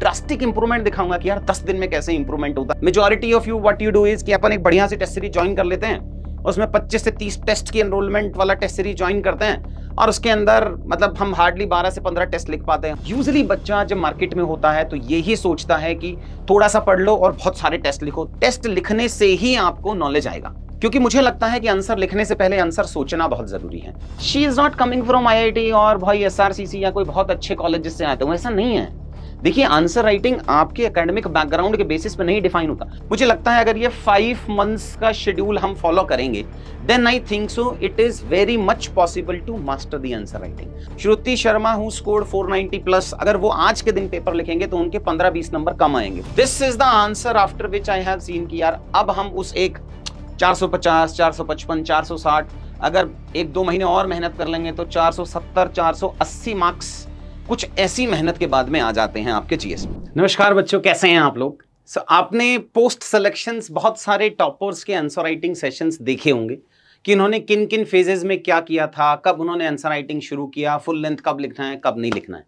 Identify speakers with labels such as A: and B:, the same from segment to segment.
A: Drastic improvement दिखाऊंगा कि यार दस दिन में कैसे इंप्रूवमेंट होता है majority of you what you do is कि अपन एक बढ़िया सी टेस्ट सीरीज ज्वाइन कर लेते हैं उसमें 25 से 30 टेस्ट की एनरोलमेंट वाला टेस्ट सीरीज ज्वाइन करते हैं और उसके अंदर मतलब हम हार्डली 12 से 15 टेस्ट लिख पाते हैं यूजली बच्चा जब मार्केट में होता है तो यही सोचता है कि थोड़ा सा पढ़ लो और बहुत सारे टेस्ट लिखो टेस्ट लिखने से ही आपको नॉलेज आएगा क्योंकि मुझे लगता है कि आंसर लिखने से पहले आंसर सोचना बहुत जरूरी है she is not coming from आई और भाई एस या कोई बहुत अच्छे कॉलेज से आते हो ऐसा नहीं है देखिए आंसर राइटिंग आपके एकेडमिक बैकग्राउंड के बेसिस पे नहीं डिफाइन होता मुझे लगता है अगर ये फाइव मंथ्स का शेड्यूल हम फॉलो करेंगे then I think so it is very much possible to master the answer writing Shruti Sharma who scored 490 plus अगर वो आज के दिन पेपर लिखेंगे तो उनके 15-20 नंबर कम आएंगे this is the answer after which I have seen की यार अब हम उस एक 450, 455, 460 अगर एक दो महीने और मेहनत कर लेंगे तो 470, 480 मार्क्स कुछ ऐसी मेहनत के बाद में आ जाते हैं आपके जीएस नमस्कार बच्चों कैसे हैं आप लोग सो so, आपने पोस्ट सेलेक्शन बहुत सारे टॉपर्स के आंसर राइटिंग सेशंस देखे होंगे कि इन्होंने किन किन फेजेज में क्या किया था कब उन्होंने आंसर राइटिंग शुरू किया फुल लेंथ कब लिखना है कब नहीं लिखना है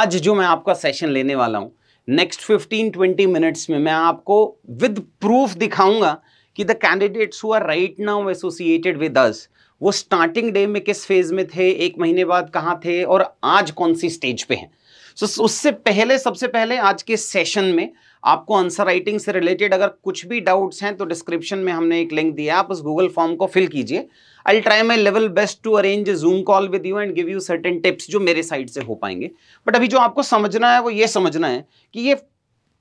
A: आज जो मैं आपका सेशन लेने वाला हूँ नेक्स्ट 15-20 मिनट्स में मैं आपको विद प्रूफ दिखाऊंगा कि the candidates who are right now associated with us वो स्टार्टिंग डे में किस फेज में थे एक महीने बाद कहाँ थे और आज कौन सी स्टेज पे हैं सो so, उससे पहले सबसे पहले आज के सेशन में आपको आंसर राइटिंग से रिलेटेड अगर कुछ भी डाउट्स हैं तो डिस्क्रिप्शन में हमने एक लिंक दिया आप उस गूगल फॉर्म को फिल कीजिए I try my level best to arrange zoom call with you and give you certain tips जो मेरे साइड से हो पाएंगे बट अभी जो आपको समझना है वो ये समझना है कि ये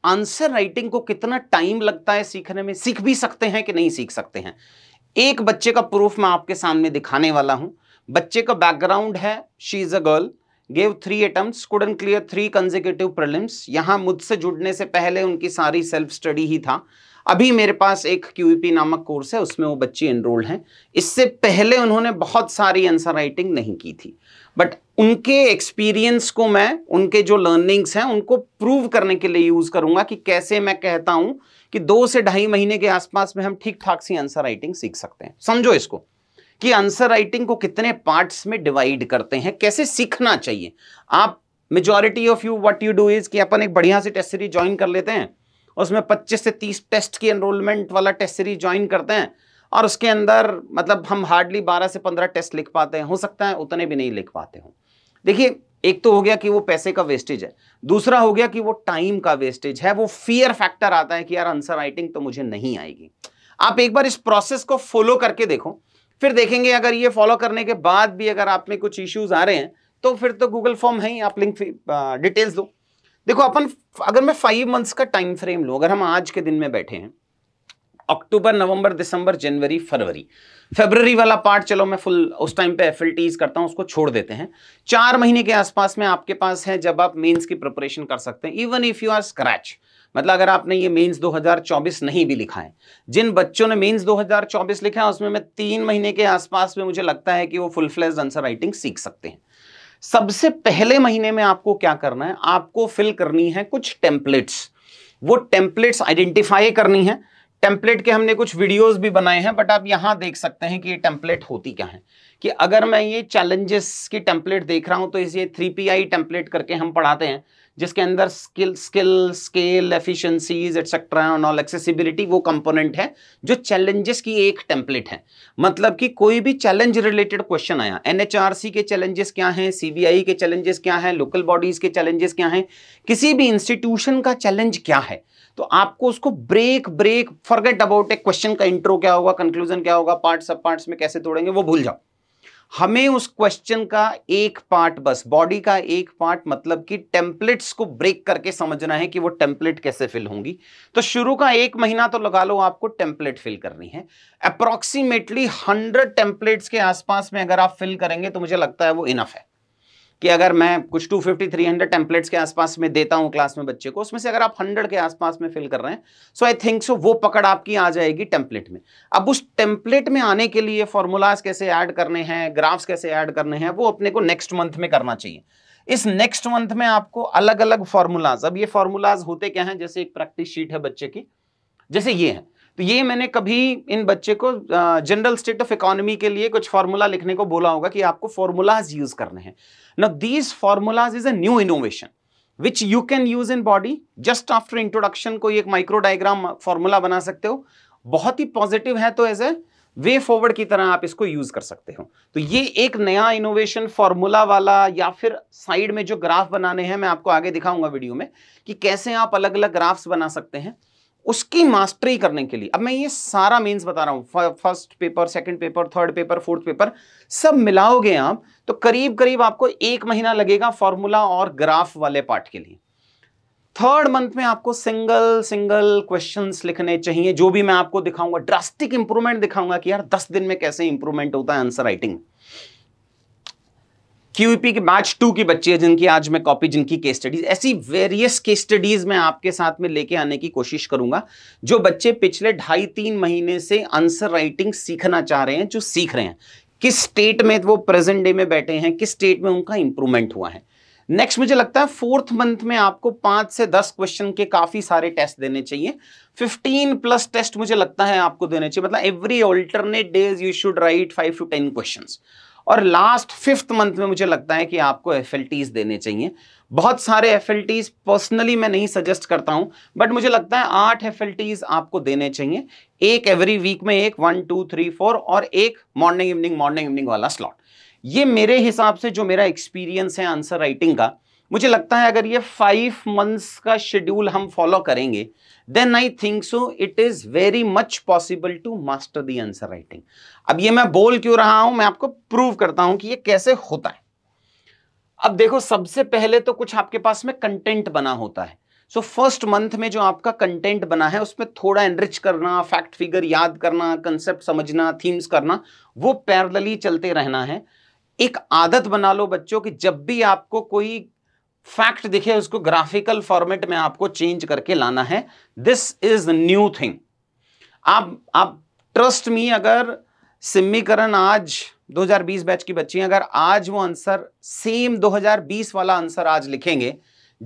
A: आंसर राइटिंग को कितना टाइम लगता है सीखने में सीख भी सकते हैं कि नहीं सीख सकते हैं एक बच्चे का प्रूफ मैं आपके सामने दिखाने वाला हूं बच्चे का बैकग्राउंड है she is a girl gave three attempts couldn't clear three consecutive prelims यहां मुझसे जुड़ने से पहले उनकी सारी सेल्फ स्टडी ही था अभी मेरे पास एक क्यूपी e नामक कोर्स है उसमें वो बच्चे एनरोल्ड हैं इससे पहले उन्होंने बहुत सारी आंसर राइटिंग नहीं की थी बट उनके एक्सपीरियंस को मैं उनके जो लर्निंग्स हैं उनको प्रूव करने के लिए यूज़ करूंगा कि कैसे मैं कहता हूं कि दो से ढाई महीने के आसपास में हम ठीक ठाक सी आंसर राइटिंग सीख सकते हैं समझो इसको कि आंसर राइटिंग को कितने पार्ट्स में डिवाइड करते हैं कैसे सीखना चाहिए आप majority of you what you do is कि अपन एक बढ़िया से टेस्ट सीरीज ज्वाइन कर लेते हैं उसमें 25 से 30 टेस्ट की एनरोलमेंट वाला टेस्ट सीरीज ज्वाइन करते हैं और उसके अंदर मतलब हम हार्डली 12 से 15 टेस्ट लिख पाते हैं हो सकता है उतने भी नहीं लिख पाते हो देखिए एक तो हो गया कि वो पैसे का वेस्टेज है दूसरा हो गया कि वो टाइम का वेस्टेज है वो फियर फैक्टर आता है कि यार आंसर राइटिंग तो मुझे नहीं आएगी आप एक बार इस प्रोसेस को फॉलो करके देखो फिर देखेंगे अगर ये फॉलो करने के बाद भी अगर आप में कुछ इश्यूज आ रहे हैं तो फिर तो गूगल फॉर्म है ही आप लिंक डिटेल्स दो देखो अपन अगर मैं फाइव मंथ्स का टाइम फ्रेम लूँ अगर हम आज के दिन में बैठे हैं अक्टूबर नवंबर दिसंबर जनवरी फरवरी फेबररी वाला पार्ट चलो मैं फुल उस टाइम पे एफ करता हूं उसको छोड़ देते हैं चार महीने के आसपास में आपके पास है जब आप मेंस की प्रिपरेशन कर सकते हैं even if you are scratch मतलब अगर आपने ये मेंस 2024 नहीं भी लिखा है जिन बच्चों ने मेंस 2024 लिखा है उसमें मैं तीन महीने के आसपास में मुझे लगता है कि वो फुल फ्लेज आंसर राइटिंग सीख सकते हैं सबसे पहले महीने में आपको क्या करना है आपको फिल करनी है कुछ टेम्पलेट्स वो टेम्पलेट्स आइडेंटिफाई करनी है टेम्पलेट के हमने कुछ वीडियोस भी बनाए हैं बट आप यहाँ देख सकते हैं कि ये टेम्पलेट होती क्या है कि अगर मैं ये चैलेंजेस की टेम्पलेट देख रहा हूँ तो इसे थ्री पी आई टेम्पलेट करके हम पढ़ाते हैं जिसके अंदर skill skill scale efficiencies etcetera and all accessibility वो कंपोनेंट है जो चैलेंजेस की एक टेम्पलेट है मतलब कि कोई भी चैलेंज रिलेटेड क्वेश्चन आया एनएचआरसी के चैलेंजेस क्या हैं सीबीआई के चैलेंजेस क्या हैं लोकल बॉडीज के चैलेंजेस क्या हैं किसी भी इंस्टीट्यूशन का चैलेंज क्या है तो आपको उसको break break forget about a question का इंट्रो क्या होगा कंक्लूजन क्या होगा पार्ट सब पार्ट्स में कैसे तोड़ेंगे वो भूल जाओ हमें उस क्वेश्चन का एक पार्ट बस बॉडी का एक पार्ट मतलब कि टेम्पलेट्स को ब्रेक करके समझना है कि वो टेम्पलेट कैसे फिल होंगी तो शुरू का एक महीना तो लगा लो आपको टेम्पलेट फिल करनी है अप्रॉक्सीमेटली हंड्रेड टेम्पलेट्स के आसपास में अगर आप फिल करेंगे तो मुझे लगता है वो इनफ है कि अगर मैं कुछ 250 300 टेम्पलेट्स के आसपास में देता हूं क्लास में बच्चे को उसमें से अगर आप 100 के आसपास में फिल कर रहे हैं सो आई थिंक सो वो पकड़ आपकी आ जाएगी टेम्पलेट में अब उस टेम्पलेट में आने के लिए फॉर्मूलाज कैसे ऐड करने हैं ग्राफ्स कैसे ऐड करने हैं वो अपने को नेक्स्ट मंथ में करना चाहिए इस नेक्स्ट मंथ में आपको अलग अलग फॉर्मूलाज अब ये फॉर्मूलाज होते क्या हैं जैसे एक प्रैक्टिस शीट है बच्चे की जैसे ये है तो ये मैंने कभी इन बच्चे को जनरल स्टेट ऑफ इकोनॉमी के लिए कुछ फॉर्मूला लिखने को बोला होगा कि आपको फॉर्मूलाज यूज करने हैं no these formulas is a new innovation which you can use in body just after introduction कोई एक माइक्रोडाइग्राम फॉर्मूला बना सकते हो बहुत ही पॉजिटिव है तो एज ए वे फॉरवर्ड की तरह आप इसको यूज कर सकते हो तो ये एक नया इनोवेशन फॉर्मूला वाला या फिर साइड में जो ग्राफ बनाने हैं मैं आपको आगे दिखाऊंगा वीडियो में कि कैसे आप अलग अलग ग्राफ्स बना सकते हैं उसकी मास्टरी करने के लिए अब मैं ये सारा मीन्स बता रहा हूं first paper second paper third paper fourth paper सब मिलाओगे आप तो करीब करीब आपको एक महीना लगेगा फॉर्मूला और ग्राफ वाले पार्ट के लिए थर्ड मंथ में आपको सिंगल सिंगल क्वेश्चंस लिखने चाहिए जो भी मैं आपको दिखाऊंगा ड्रास्टिक इंप्रूवमेंट दिखाऊंगा कि यार दस दिन में कैसे इंप्रूवमेंट होता है आंसर राइटिंग क्यूपी के बैच टू की बच्ची है जिनकी आज मैं कॉपी जिनकी केस स्टडीज ऐसी वेरियस केस स्टडीज मैं आपके साथ में लेके आने की कोशिश करूंगा जो बच्चे पिछले ढाई तीन महीने से आंसर राइटिंग सीखना चाह रहे हैं जो सीख रहे हैं किस स्टेट में वो प्रेजेंट डे में बैठे हैं किस स्टेट में उनका इंप्रूवमेंट हुआ है नेक्स्ट मुझे लगता है फोर्थ मंथ में आपको पांच से दस क्वेश्चन के काफी सारे टेस्ट देने चाहिए फिफ्टीन प्लस टेस्ट मुझे लगता है आपको देने चाहिए मतलब every alternate days you should write five to ten questions और लास्ट फिफ्थ मंथ में मुझे लगता है कि आपको एफ देने चाहिए बहुत सारे एफ पर्सनली मैं नहीं सजेस्ट करता हूं बट मुझे लगता है आठ एफ आपको देने चाहिए एक एवरी वीक में एक वन टू थ्री फोर और एक मॉर्निंग इवनिंग मॉर्निंग इवनिंग वाला स्लॉट ये मेरे हिसाब से जो मेरा एक्सपीरियंस है आंसर राइटिंग का मुझे लगता है अगर ये फाइव मंथ्स का शेड्यूल हम फॉलो करेंगे then I think so it is very much possible to master the answer writing अब ये मैं बोल क्यों रहा हूं मैं आपको प्रूव करता हूं कि ये कैसे होता है अब देखो सबसे पहले तो कुछ आपके पास में कंटेंट बना होता है सो फर्स्ट मंथ में जो आपका कंटेंट बना है उसमें थोड़ा एनरिच करना फैक्ट फिगर याद करना कंसेप्ट समझना थीम्स करना वो पैरलली चलते रहना है एक आदत बना लो बच्चों कि जब भी आपको कोई फैक्ट देखिए उसको ग्राफिकल फॉर्मेट में आपको चेंज करके लाना है दिस इज न्यू थिंग आप आप ट्रस्ट मी अगर सिमीकरण आज 2020 बैच की बच्ची अगर आज वो आंसर सेम 2020 वाला आंसर आज लिखेंगे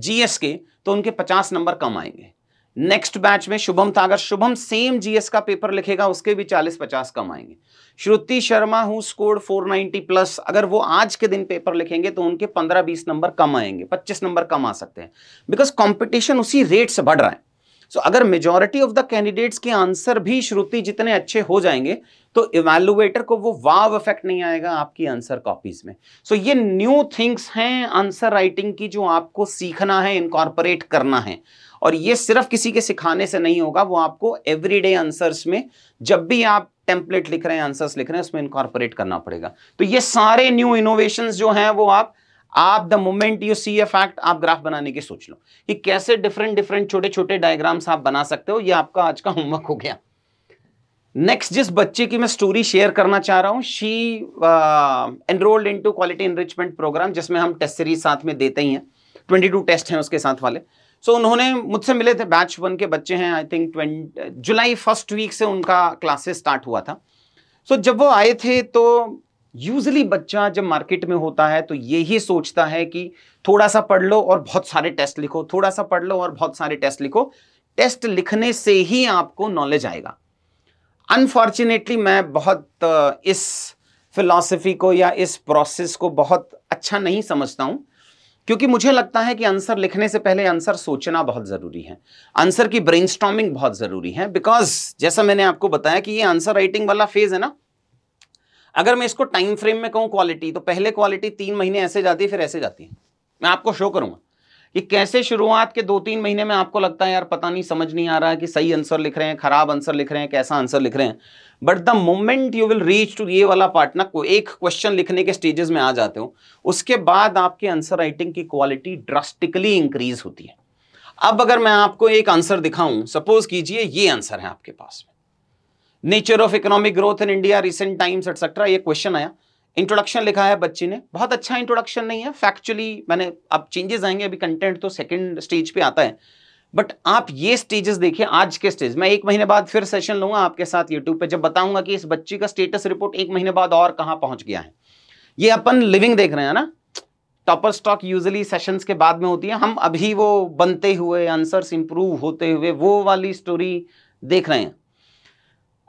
A: जीएस के तो उनके 50 नंबर कम आएंगे नेक्स्ट बैच में शुभम था अगर शुभम सेम जीएस का पेपर लिखेगा उसके भी 40-50 कम आएंगे Shruti Sharma who scored 490 plus अगर वो आज के दिन पेपर लिखेंगे तो उनके 15-20 नंबर कम आएंगे 25 नंबर कम आ सकते हैं बिकॉज कंपटीशन उसी रेट से बढ़ रहा है सो so, अगर मेजोरिटी ऑफ द कैंडिडेट्स के आंसर भी श्रुति जितने अच्छे हो जाएंगे तो इवेलुएटर को वो वाव इफेक्ट नहीं आएगा आपकी आंसर कॉपीज में सो so, ये न्यू थिंग्स हैं आंसर राइटिंग की जो आपको सीखना है इनकॉर्पोरेट करना है और ये सिर्फ किसी के सिखाने से नहीं होगा वो आपको एवरीडे आंसर्स में जब भी आप टेम्पलेट लिख रहे हैं आंसर्स लिख रहे हैं उसमें इनकॉर्पोरेट करना पड़ेगा तो ये सारे न्यू इनोवेशन जो हैं वो आप आप the moment you see a fact आप ग्राफ बनाने के सोच लो कि कैसे डिफरेंट डिफरेंट छोटे छोटे डायग्राम्स आप बना सकते हो ये आपका आज का होमवर्क हो गया नेक्स्ट जिस बच्चे की मैं स्टोरी शेयर करना चाह रहा हूं she enrolled into quality enrichment program जिसमें हम टेस्ट सीरीज साथ में देते ही हैं ट्वेंटी टू टेस्ट हैं उसके साथ वाले सो उन्होंने मुझसे मिले थे बैच वन के बच्चे हैं आई थिंक ट्वेंट जुलाई फर्स्ट वीक से उनका क्लासेस स्टार्ट हुआ था सो जब वो आए थे तो यूजली बच्चा जब मार्केट में होता है तो यही सोचता है कि थोड़ा सा पढ़ लो और बहुत सारे टेस्ट लिखो थोड़ा सा पढ़ लो और बहुत सारे टेस्ट लिखो टेस्ट लिखने से ही आपको नॉलेज आएगा अनफॉर्चुनेटली मैं बहुत uh, इस फिलॉसफी को या इस प्रोसेस को बहुत अच्छा नहीं समझता हूँ क्योंकि मुझे लगता है कि आंसर लिखने से पहले आंसर सोचना बहुत ज़रूरी है आंसर की ब्रेन बहुत ज़रूरी है बिकॉज जैसा मैंने आपको बताया कि ये आंसर राइटिंग वाला फेज़ है ना अगर मैं इसको टाइम फ्रेम में कहूँ क्वालिटी तो पहले क्वालिटी तीन महीने ऐसे जाती है फिर ऐसे जाती है मैं आपको शो करूंगा ये कैसे शुरुआत के दो तीन महीने में आपको लगता है यार पता नहीं समझ नहीं आ रहा है कि सही आंसर लिख रहे हैं खराब आंसर लिख रहे हैं कैसा आंसर लिख रहे हैं but the moment you will reach to ये वाला पार्ट ना को एक क्वेश्चन लिखने के स्टेजेस में आ जाते हो उसके बाद आपके आंसर राइटिंग की क्वालिटी ड्रास्टिकली इंक्रीज होती है अब अगर मैं आपको एक आंसर दिखाऊं सपोज कीजिए ये आंसर है आपके पास में nature of economic growth in India recent times etcetera ये क्वेश्चन आया इंट्रोडक्शन लिखा है बच्चे ने बहुत अच्छा इंट्रोडक्शन नहीं है फैक्चुअली मैंने अब चेंजेस आएंगे अभी कंटेंट तो सेकंड स्टेज पे आता है बट आप ये स्टेजेस देखिए आज के स्टेज मैं एक महीने बाद फिर सेशन लूंगा आपके साथ यूट्यूब पे जब बताऊंगा कि इस बच्चे का स्टेटस रिपोर्ट एक महीने बाद और कहाँ पहुंच गया है ये अपन लिविंग देख रहे हैं ना टॉपर स्टॉक यूजली सेशंस के बाद में होती है हम अभी वो बनते हुए आंसर्स इंप्रूव होते हुए वो वाली स्टोरी देख रहे हैं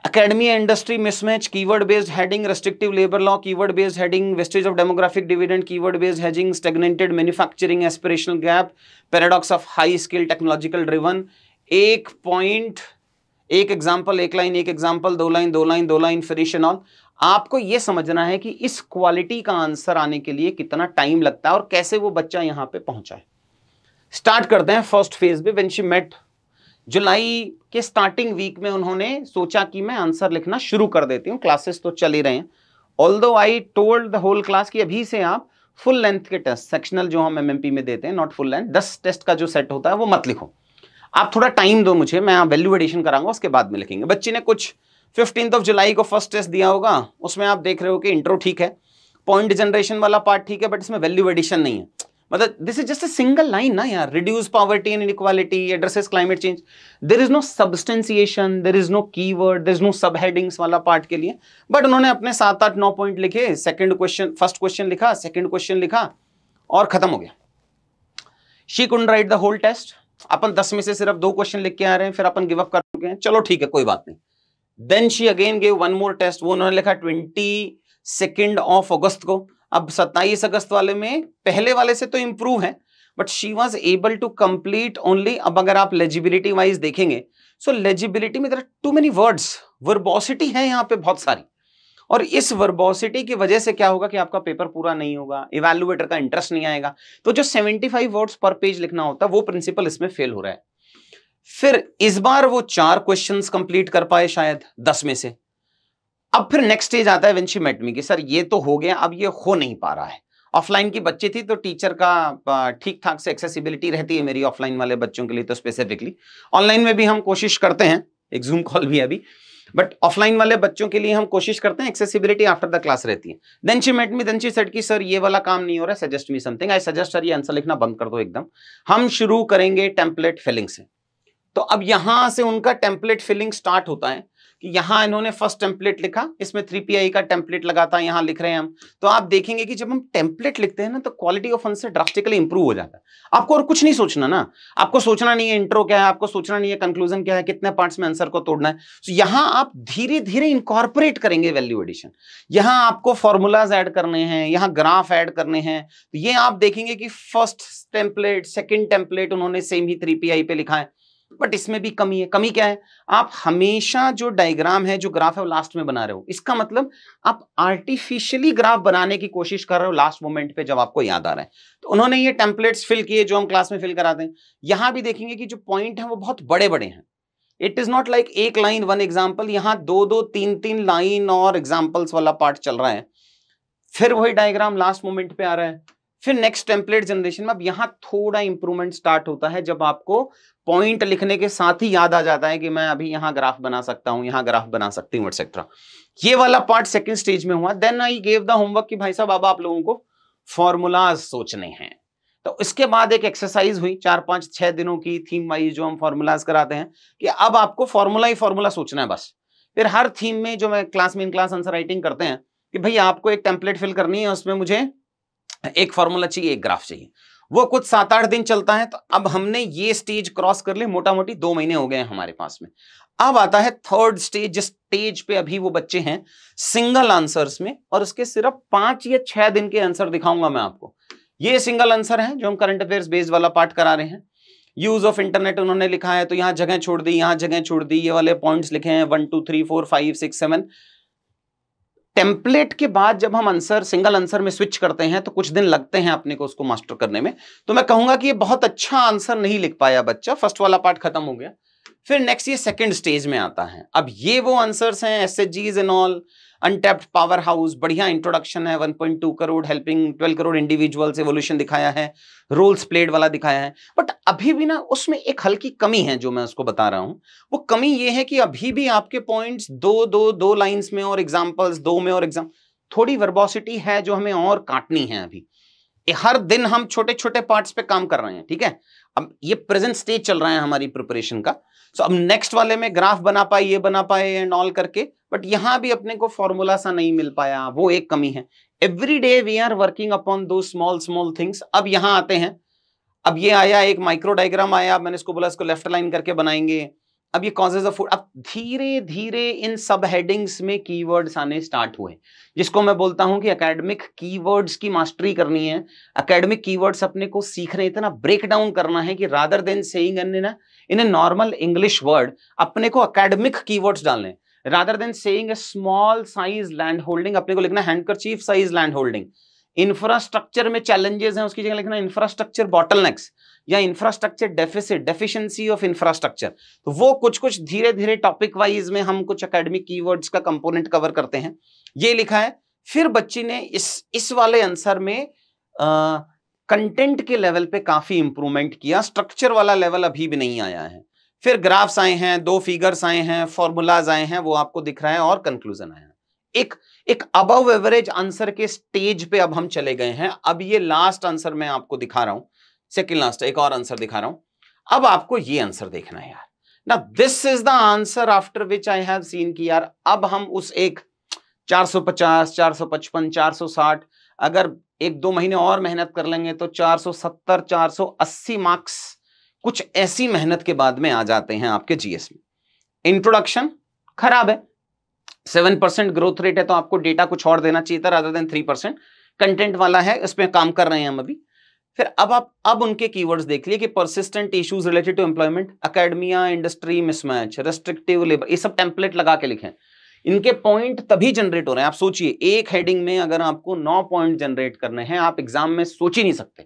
A: academy industry mismatch keyword based heading restrictive labour law keyword based heading wastage of demographic dividend keyword based hedging stagnated manufacturing aspirational gap paradox of high skill technological driven एक point एक example एक line एक example दो line दो line दो line फिर all आपको ये समझना है कि इस क्वालिटी का आंसर आने के लिए कितना टाइम लगता है और कैसे वो बच्चा यहाँ पे पहुंचा है स्टार्ट करते हैं फर्स्ट फेज पे वेन शी मेट जुलाई के स्टार्टिंग वीक में उन्होंने सोचा कि मैं आंसर लिखना शुरू कर देती हूँ क्लासेस तो चल ही रहे हैं ऑल दो I told the whole class कि अभी से आप फुल लेंथ के टेस्ट सेक्शनल जो हम एमएमपी में देते हैं नॉट फुल लेंथ दस टेस्ट का जो सेट होता है वो मत लिखो आप थोड़ा टाइम दो मुझे मैं वैल्यू एडिशन कराऊंगा उसके बाद में लिखेंगे बच्चे ने कुछ फिफ्टीन ऑफ जुलाई को फर्स्ट टेस्ट दिया होगा उसमें आप देख रहे हो कि इंट्रो ठीक है पॉइंट जनरेशन वाला पार्ट ठीक है बट इसमें वैल्यू एडिशन नहीं है मतलब this is just a single line ना यार reduce poverty and inequality addresses climate change there is no substantiation there is no keyword there is no subheadings वाला part के लिए but उन्होंने अपने सात आठ नौ पॉइंट लिखे सेकंड क्वेश्चन फर्स्ट क्वेश्चन लिखा सेकंड क्वेश्चन लिखा और खत्म हो गया she could write the whole test अपन दस में से सिर्फ दो क्वेश्चन लिख के आ रहे हैं फिर अपन गिव अप कर चुके हैं चलो ठीक है कोई बात नहीं then she again gave one more test वो उन्होंने लिखा ट्वेंटी सेकेंड ऑफ अगस्त को अब 27 अगस्त वाले में पहले वाले से तो इंप्रूव है but she was able to complete only अब अगर आप लेजिबिलिटी वाइज देखेंगे सो लेजिबिलिटी में टू मेनी वर्ड्स वर्बोसिटी है यहाँ पे बहुत सारी और इस वर्बोसिटी की वजह से क्या होगा कि आपका पेपर पूरा नहीं होगा इवेल्युएटर का इंटरेस्ट नहीं आएगा तो जो 75 वर्ड्स पर पेज लिखना होता है वो प्रिंसिपल इसमें फेल हो रहा है फिर इस बार वो चार क्वेश्चंस कंप्लीट कर पाए शायद दस में से अब फिर नेक्स्ट स्टेज आता है when she met me sir ये तो हो गया अब ये हो नहीं पा रहा है ऑफलाइन की बच्ची थी तो टीचर का ठीक ठाक से एक्सेसिबिलिटी रहती है मेरी ऑफलाइन वाले बच्चों के लिए तो स्पेसिफिकली ऑनलाइन में भी हम कोशिश करते हैं एक जूम कॉल भी अभी बट ऑफलाइन वाले बच्चों के लिए हम कोशिश करते हैं एक्सेसिबिलिटी आफ्टर द क्लास रहती है then she met me then she said कि सर ये वाला काम नहीं हो रहा है suggest me something I suggest sir ये आंसर लिखना बंद कर दो एकदम हम शुरू करेंगे टेम्पलेट फिलिंग से तो अब यहां से उनका टेम्पलेट फिलिंग स्टार्ट होता है कि यहाँ इन्होंने फर्स्ट टेम्पलेट लिखा इसमें थ्री पी का टेम्पलेट लगा था यहाँ लिख रहे हैं हम तो आप देखेंगे कि जब हम टेम्पलेट लिखते हैं ना तो quality of answer drastically improve हो जाता है आपको और कुछ नहीं सोचना ना आपको सोचना नहीं है इंट्रो क्या है आपको सोचना नहीं है कंक्लूजन क्या है कितने पार्ट्स में आंसर को तोड़ना है तो यहाँ आप धीरे धीरे इंकॉर्पोरेट करेंगे वैल्यू एडिशन यहाँ आपको फॉर्मूलाज ऐड करने हैं यहाँ ग्राफ ऐड करने हैं तो ये आप देखेंगे कि फर्स्ट टेम्पलेट सेकेंड टेम्पलेट उन्होंने सेम ही थ्री पे लिखा है बट इसमें भी कमी है कमी क्या है आप हमेशा जो डायग्राम है जो ग्राफ है वो लास्ट में बना रहे हो इसका मतलब आप आर्टिफिशियली ग्राफ बनाने की कोशिश कर रहे हो लास्ट मोमेंट पे जब आपको याद आ रहा है तो उन्होंने ये टेम्पलेट्स फिल किए जो हम क्लास में फिल कराते हैं यहां भी देखेंगे कि जो पॉइंट है वो बहुत बड़े बड़े हैं इट इज़ नॉट लाइक एक लाइन वन एग्जाम्पल यहाँ दो दो तीन तीन लाइन और एग्जाम्पल्स वाला पार्ट चल रहा है फिर वही डायग्राम लास्ट मोमेंट पे आ रहा है फिर नेक्स्ट टेम्पलेट जनरेशन में अब यहाँ थोड़ा इंप्रूवमेंट स्टार्ट होता है जब आपको पॉइंट लिखने के साथ ही याद आ जाता है कि मैं अभी यहाँ ग्राफ बना सकता हूँ यहाँ ग्राफ बना सकती हूँ एक्सेट्रा ये वाला पार्ट सेकंड स्टेज में हुआ then I gave the homework कि भाई साहब अब आप लोगों को फॉर्मूलाज सोचने हैं तो इसके बाद एक एक्सरसाइज हुई चार पांच छह दिनों की थीम वाइज जो हम फॉर्मूलाज कराते हैं कि अब आपको फॉर्मूला ही फॉर्मूला सोचना है बस फिर हर थीम में जो मैं क्लास में इन क्लास आंसर राइटिंग करते हैं कि भाई आपको एक टेम्पलेट फिल करनी है उसमें मुझे एक फॉर्मूला चाहिए एक ग्राफ चाहिए वो कुछ सात आठ दिन चलता है तो अब हमने ये स्टेज क्रॉस कर ले मोटा मोटी दो महीने हो गए हैं हमारे पास में अब आता है थर्ड स्टेज जिस स्टेज पे अभी वो बच्चे हैं सिंगल आंसर्स में और उसके सिर्फ पांच या छह दिन के आंसर दिखाऊंगा मैं आपको ये सिंगल आंसर है जो हम करंट अफेयर्स बेस्ड वाला पार्ट करा रहे हैं यूज ऑफ इंटरनेट उन्होंने लिखा है तो यहां जगह छोड़ दी यहां जगह छोड़ दी ये वाले पॉइंट्स लिखे हैं one two three four five six seven template के बाद जब हम आंसर सिंगल आंसर में स्विच करते हैं तो कुछ दिन लगते हैं अपने को उसको मास्टर करने में तो मैं कहूंगा कि ये बहुत अच्छा आंसर नहीं लिख पाया बच्चा फर्स्ट वाला पार्ट खत्म हो गया फिर नेक्स्ट ये सेकंड स्टेज में आता है अब ये वो आंसर्स हैं S H Gs and all untapped power house बढ़िया इंट्रोडक्शन है 1.2 crore helping 12 crore individuals evolution दिखाया है रोल्स प्लेड वाला दिखाया है बट अभी भी ना उसमें एक हल्की कमी है जो मैं उसको बता रहा हूँ वो कमी ये है कि अभी भी आपके पॉइंट्स दो दो दो लाइन्स में और एग्जाम्पल्स दो में और एग्जाम थोड़ी वर्बोसिटी है जो हमें और काटनी है अभी हर दिन हम छोटे छोटे पार्ट्स पे काम कर रहे हैं ठीक है अब ये प्रेजेंट स्टेज चल रहा है हमारी प्रिपरेशन का सो so, अब नेक्स्ट वाले में ग्राफ बना पाए ये बना पाए एंड ऑल करके बट यहां भी अपने को फॉर्मूला सा नहीं मिल पाया वो एक कमी है every day we are working upon दो स्मॉल स्मॉल थिंग्स अब यहां आते हैं अब ये आया एक माइक्रो डायग्राम आया मैंने इसको बोला इसको लेफ्ट लाइन करके बनाएंगे अब ये कॉजेज ऑफ फूड अब धीरे धीरे इन सब हेडिंग्स में कीवर्ड्स आने स्टार्ट हुए जिसको मैं बोलता हूं कि एकेडमिक कीवर्ड्स की मास्टरी करनी है एकेडमिक कीवर्ड्स अपने को सीखने इतना ब्रेक डाउन करना है कि rather than saying in a normal English word अपने को की कीवर्ड्स डालने हैं rather than saying small size land holding अपने को लिखना chief size land holding infrastructure में चैलेंजेस हैं उसकी जगह लिखना इंफ्रास्ट्रक्चर बॉटलनेक्स या infrastructure deficit deficiency of infrastructure तो वो कुछ कुछ धीरे धीरे टॉपिक वाइज में हम कुछ अकेडमिक कीवर्ड्स का कंपोनेंट कवर करते हैं ये लिखा है फिर बच्ची ने इस इस वाले आंसर में कंटेंट के लेवल पे काफी इंप्रूवमेंट किया स्ट्रक्चर वाला लेवल अभी भी नहीं आया है फिर ग्राफ्स आए हैं दो फिगर्स आए हैं फॉर्मूलाज आए हैं वो आपको दिख रहा है और कंक्लूजन आया एक एक अबव एवरेज आंसर के स्टेज पे अब हम चले गए हैं अब ये लास्ट आंसर मैं आपको दिखा रहा हूं सेकेंड लास्ट एक और आंसर दिखा रहा हूं अब आपको ये आंसर देखना है यार ना this is the answer after which I have seen की यार अब हम उस एक 450, 455, 460 अगर एक दो महीने और मेहनत कर लेंगे तो 470, 480 मार्क्स कुछ ऐसी मेहनत के बाद में आ जाते हैं आपके जीएस में इंट्रोडक्शन खराब है सेवन परसेंट ग्रोथ रेट है तो आपको डेटा कुछ और देना चाहिए था rather than three percent content वाला है इसमें काम कर रहे हैं हम अभी फिर अब आप अब उनके कीवर्ड्स देख लिए कि persistent issues related to employment academia industry mismatch restrictive labour ये सब टेम्पलेट लगा के लिखे इनके पॉइंट तभी जनरेट हो रहे हैं आप सोचिए एक हेडिंग में अगर आपको नौ पॉइंट जनरेट करने हैं आप एग्जाम में सोच ही नहीं सकते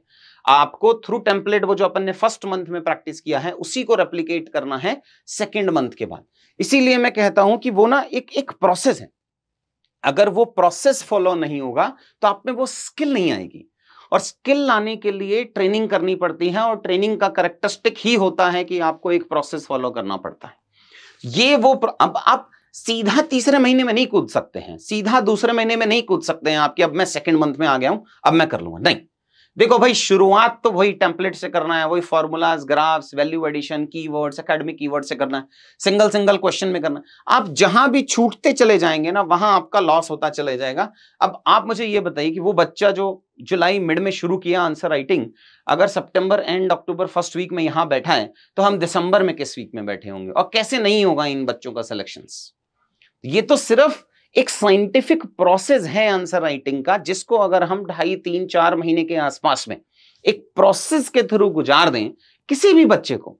A: आपको थ्रू टेम्पलेट वो जो अपन ने फर्स्ट मंथ में प्रैक्टिस किया है उसी को रेप्लीकेट करना है सेकेंड मंथ के बाद इसीलिए मैं कहता हूं कि वो ना एक एक प्रोसेस है अगर वो प्रोसेस फॉलो नहीं होगा तो आप में वो स्किल नहीं आएगी और स्किल लाने के लिए ट्रेनिंग करनी पड़ती है और ट्रेनिंग का करेक्टरिस्टिक ही होता है कि आपको एक प्रोसेस फॉलो करना पड़ता है ये वो अब आप सीधा तीसरे महीने में नहीं कूद सकते हैं सीधा दूसरे महीने में नहीं कूद सकते हैं आपके अब मैं सेकंड मंथ में आ गया हूं अब मैं कर लूंगा नहीं देखो भाई शुरुआत तो वही टेम्पलेट से करना है वही formulas graphs value addition keywords academic keyword से करना है सिंगल सिंगल क्वेश्चन में करना है आप जहां भी छूटते चले जाएंगे ना वहां आपका लॉस होता चले जाएगा अब आप मुझे ये बताइए कि वो बच्चा जो जुलाई मिड में शुरू किया आंसर राइटिंग अगर September and October first week में यहां बैठा है तो हम दिसंबर में किस वीक में बैठे होंगे और कैसे नहीं होगा इन बच्चों का सिलेक्शन ये तो सिर्फ एक साइंटिफिक प्रोसेस है आंसर राइटिंग का जिसको अगर हम ढाई तीन चार महीने के आसपास में एक प्रोसेस के थ्रू गुजार दें किसी भी बच्चे को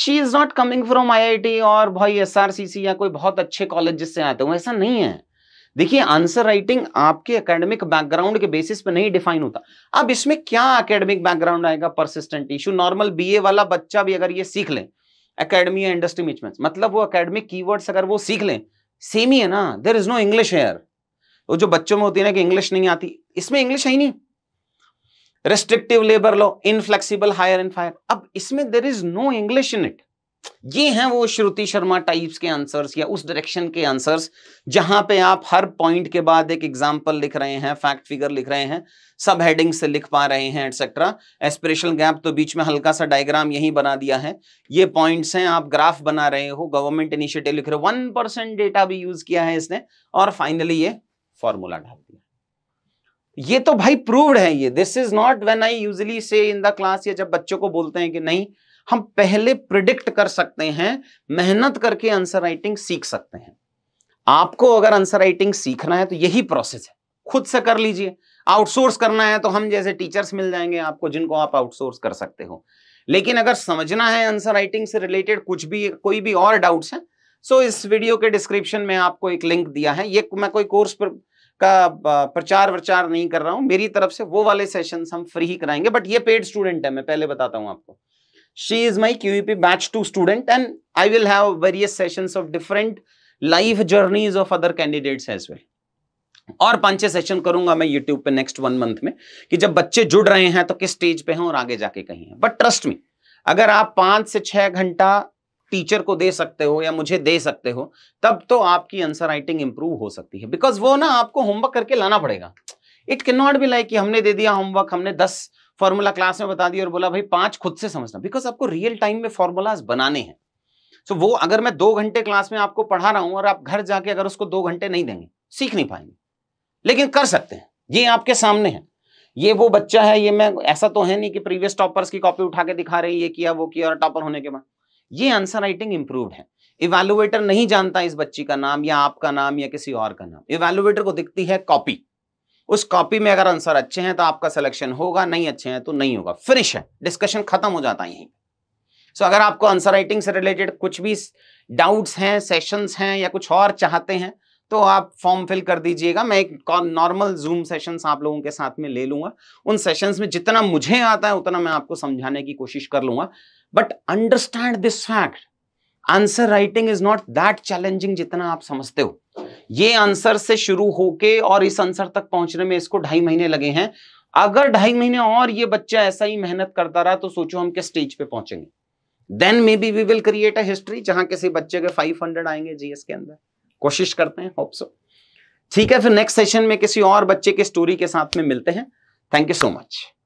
A: she is not coming from आई और भाई एस या कोई बहुत अच्छे कॉलेज जिससे आते हो ऐसा नहीं है देखिए आंसर राइटिंग आपके एकेडमिक बैकग्राउंड के बेसिस पे नहीं डिफाइन होता अब इसमें क्या एकेडमिक बैकग्राउंड आएगा परसिस्टेंट इशू नॉर्मल बीए वाला बच्चा भी अगर ये सीख ले एकेडमी या इंडस्ट्री मिचमेंट मतलब वो एकेडमिक कीवर्ड्स अगर वो सीख लें सेम ही है ना there is no English here वो जो बच्चों में होती है ना कि इंग्लिश नहीं आती इसमें इंग्लिश है ही नहीं restrictive labour law inflexible hire and fire अब इसमें there is no English in it ये हैं वो श्रुति शर्मा टाइप्स के आंसर्स या उस डायरेक्शन के आंसर्स जहां पे आप हर पॉइंट के बाद एक एग्जांपल लिख रहे हैं फैक्ट फिगर लिख रहे हैं सब हेडिंग से लिख पा रहे हैं एटसेट्रा एस्पिरेशन गैप तो बीच में हल्का सा डायग्राम यही बना दिया है ये पॉइंट्स हैं आप ग्राफ बना रहे हो गवर्नमेंट इनिशियटिव लिख रहे हो वन परसेंट डेटा भी यूज किया है इसने और फाइनली ये फॉर्मूला डाल दिया ये तो भाई प्रूवड है ये this is not when I usually say in the class या जब बच्चों को बोलते हैं कि नहीं हम पहले प्रिडिक्ट कर सकते हैं मेहनत करके आंसर राइटिंग सीख सकते हैं आपको अगर आंसर राइटिंग सीखना है तो यही प्रोसेस है खुद से कर लीजिए आउटसोर्स करना है तो हम जैसे टीचर्स मिल जाएंगे आपको जिनको आप आउटसोर्स कर सकते हो लेकिन अगर समझना है आंसर राइटिंग से रिलेटेड कुछ भी कोई भी और डाउट्स हैं सो so, इस वीडियो के डिस्क्रिप्शन में आपको एक लिंक दिया है ये मैं कोई कोर्स पर का प्रचार प्रचार नहीं कर रहा हूँ मेरी तरफ से वो वाले सेशन हम फ्री ही कराएंगे बट ये पेड स्टूडेंट है मैं पहले बताता हूँ आपको She is my QEP batch 2 student and I will have various sessions of different life journeys of other candidates as well. और पांच छह सेशन करूंगा मैं यूट्यूब पे नेक्स्ट वन मंथ में कि जब बच्चे जुड़ रहे हैं तो किस स्टेज पे हैं और आगे जाके कहीं हैं बट ट्रस्ट मी अगर आप पांच से छह घंटा टीचर को दे सकते हो या मुझे दे सकते हो तब तो आपकी आंसर राइटिंग इंप्रूव हो सकती है बिकॉज वो ना आपको होमवर्क करके लाना पड़ेगा it can not be like कि हमने दे दिया होमवर्क हमने दस फॉर्मूला क्लास में बता दिया और बोला भाई पांच खुद से समझना बिकॉज आपको रियल टाइम में फॉर्मूलाज बनाने हैं सो so, वो अगर मैं दो घंटे क्लास में आपको पढ़ा रहा हूं और आप घर जाके अगर उसको दो घंटे नहीं देंगे सीख नहीं पाएंगे लेकिन कर सकते हैं ये आपके सामने है ये वो बच्चा है ये मैं ऐसा तो है नहीं कि प्रीवियस टॉपर्स की कॉपी उठा के दिखा रही ये किया वो किया और टॉपर होने के बाद ये आंसर राइटिंग इंप्रूव है इवेलुएटर नहीं जानता इस बच्ची का नाम या आपका नाम या किसी और का नाम इवेलुएटर को दिखती है कॉपी उस कॉपी में अगर आंसर अच्छे हैं तो आपका सिलेक्शन होगा नहीं अच्छे हैं तो नहीं होगा फिनिश है डिस्कशन खत्म हो जाता है यहीं सो अगर आपको आंसर राइटिंग से रिलेटेड कुछ भी डाउट्स हैं सेशंस हैं या कुछ और चाहते हैं तो आप फॉर्म फिल कर दीजिएगा मैं एक नॉर्मल जूम सेशंस आप लोगों के साथ में ले लूंगा उन सेशंस में जितना मुझे आता है उतना मैं आपको समझाने की कोशिश कर लूंगा but understand this fact answer writing is not that challenging जितना आप समझते हो ये आंसर से शुरू होके और इस आंसर तक पहुंचने में इसको ढाई महीने लगे हैं अगर ढाई महीने और ये बच्चा ऐसा ही मेहनत करता रहा तो सोचो हम किस स्टेज पे पहुंचेंगे then maybe we will create a history जहां किसी बच्चे के 500 आएंगे जीएस के अंदर कोशिश करते हैं होप सो ठीक है फिर नेक्स्ट सेशन में किसी और बच्चे के स्टोरी के साथ में मिलते हैं थैंक यू सो मच